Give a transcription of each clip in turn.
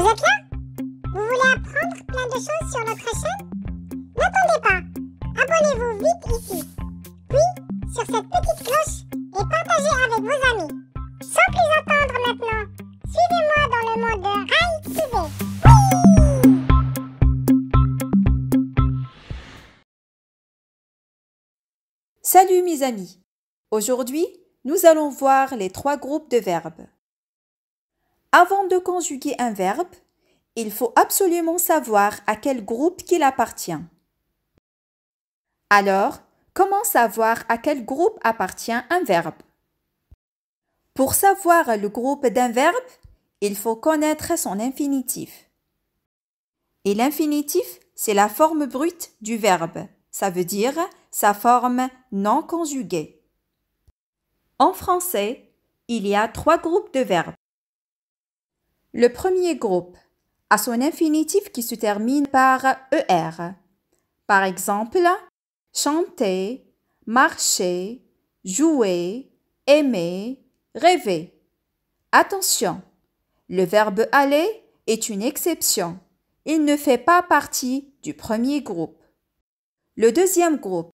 Vous êtes là Vous voulez apprendre plein de choses sur notre chaîne N'attendez pas Abonnez-vous vite ici, puis sur cette petite cloche et partagez avec vos amis. Sans plus attendre maintenant, suivez-moi dans le monde de Rai TV. Salut mes amis Aujourd'hui, nous allons voir les trois groupes de verbes. Avant de conjuguer un verbe, il faut absolument savoir à quel groupe qu'il appartient. Alors, comment savoir à quel groupe appartient un verbe Pour savoir le groupe d'un verbe, il faut connaître son infinitif. Et l'infinitif, c'est la forme brute du verbe, ça veut dire sa forme non conjuguée. En français, il y a trois groupes de verbes. Le premier groupe a son infinitif qui se termine par er. Par exemple, chanter, marcher, jouer, aimer, rêver. Attention, le verbe aller est une exception. Il ne fait pas partie du premier groupe. Le deuxième groupe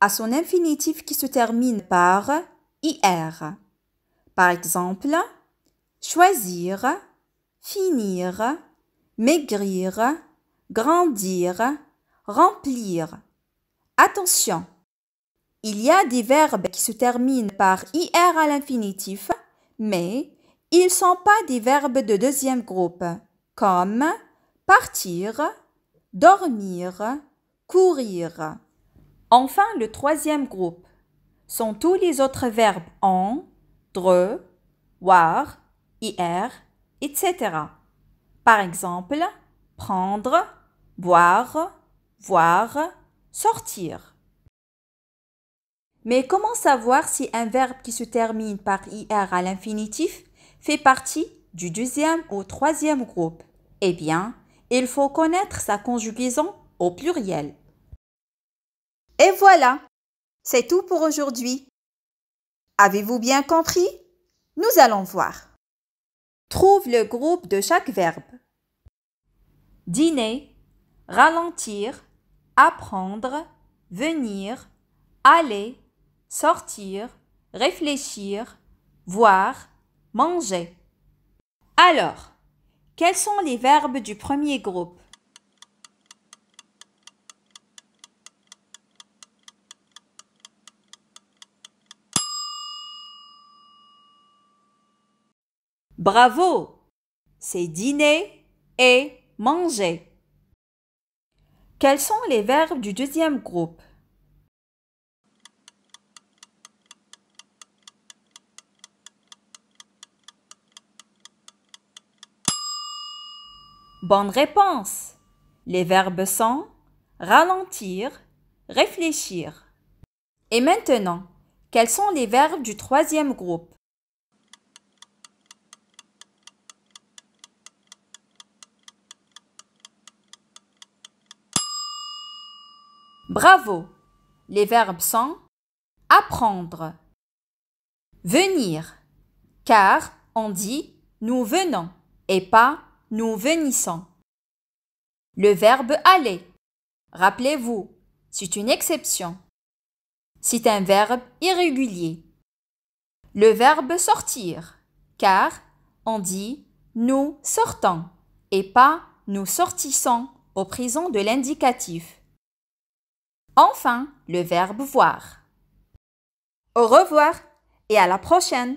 a son infinitif qui se termine par ir. Par exemple, choisir, finir, maigrir, grandir, remplir. Attention, il y a des verbes qui se terminent par IR à l'infinitif, mais ils ne sont pas des verbes de deuxième groupe, comme partir, dormir, courir. Enfin, le troisième groupe sont tous les autres verbes en, dre, war, ir, etc. Par exemple, prendre, boire, voir, sortir. Mais comment savoir si un verbe qui se termine par IR à l'infinitif fait partie du deuxième ou troisième groupe Eh bien, il faut connaître sa conjugaison au pluriel. Et voilà, c'est tout pour aujourd'hui. Avez-vous bien compris Nous allons voir. Trouve le groupe de chaque verbe. Dîner, ralentir, apprendre, venir, aller, sortir, réfléchir, voir, manger. Alors, quels sont les verbes du premier groupe Bravo C'est dîner et manger. Quels sont les verbes du deuxième groupe Bonne réponse. Les verbes sont ralentir, réfléchir. Et maintenant, quels sont les verbes du troisième groupe Bravo. Les verbes sont apprendre, venir, car on dit nous venons et pas nous venissons. Le verbe aller. Rappelez-vous, c'est une exception. C'est un verbe irrégulier. Le verbe sortir, car on dit nous sortons et pas nous sortissons au présent de l'indicatif. Enfin, le verbe voir. Au revoir et à la prochaine